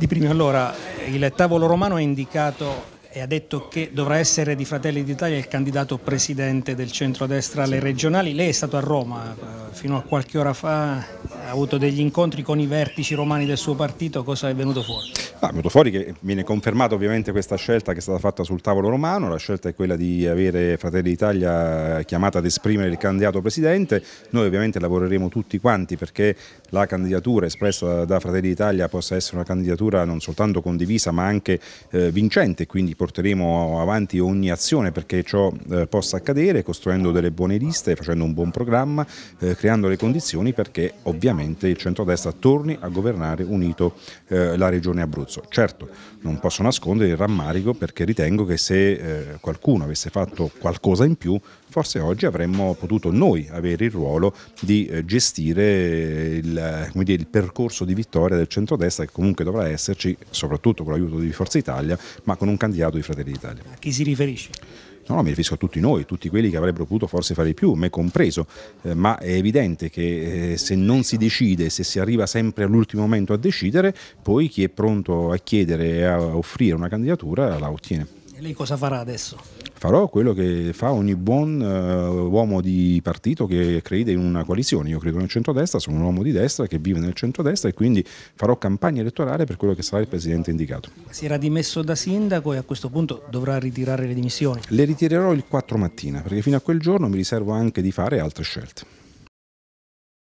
Di Primio, allora, il tavolo romano ha indicato e ha detto che dovrà essere di Fratelli d'Italia il candidato presidente del centrodestra alle regionali. Lei è stato a Roma eh, fino a qualche ora fa, ha avuto degli incontri con i vertici romani del suo partito, cosa è venuto fuori? Ah, venuto fuori che viene confermata ovviamente questa scelta che è stata fatta sul tavolo romano, la scelta è quella di avere Fratelli d'Italia chiamata ad esprimere il candidato presidente, noi ovviamente lavoreremo tutti quanti perché la candidatura espressa da Fratelli d'Italia possa essere una candidatura non soltanto condivisa ma anche eh, vincente, quindi porteremo avanti ogni azione perché ciò eh, possa accadere costruendo delle buone liste, facendo un buon programma, eh, creando le condizioni perché ovviamente il centrodestra torni a governare unito eh, la regione Abruzzo sforzo. Certo, non posso nascondere il rammarico perché ritengo che se eh, qualcuno avesse fatto qualcosa in più, forse oggi avremmo potuto noi avere il ruolo di eh, gestire il, eh, dire, il, percorso di vittoria del centrodestra che comunque dovrà esserci, soprattutto con l'aiuto di Forza Italia, ma con un candidato di Fratelli d'Italia. A chi si riferisce? no, no, mi riferisco a tutti noi, tutti quelli che avrebbero potuto forse fare di più, me compreso, eh, ma è evidente che eh, se non si decide, se si arriva sempre all'ultimo momento a decidere, poi chi è pronto a chiedere e a offrire una candidatura la ottiene. E lei cosa farà adesso? farò quello che fa ogni buon uh, uomo di partito che crede in una coalizione. Io credo nel centrodestra, sono un uomo di destra che vive nel centrodestra e quindi farò campagna elettorale per quello che sarà il presidente indicato. Si era dimesso da sindaco e a questo punto dovrà ritirare le dimissioni? Le ritirerò il 4 mattina perché fino a quel giorno mi riservo anche di fare altre scelte.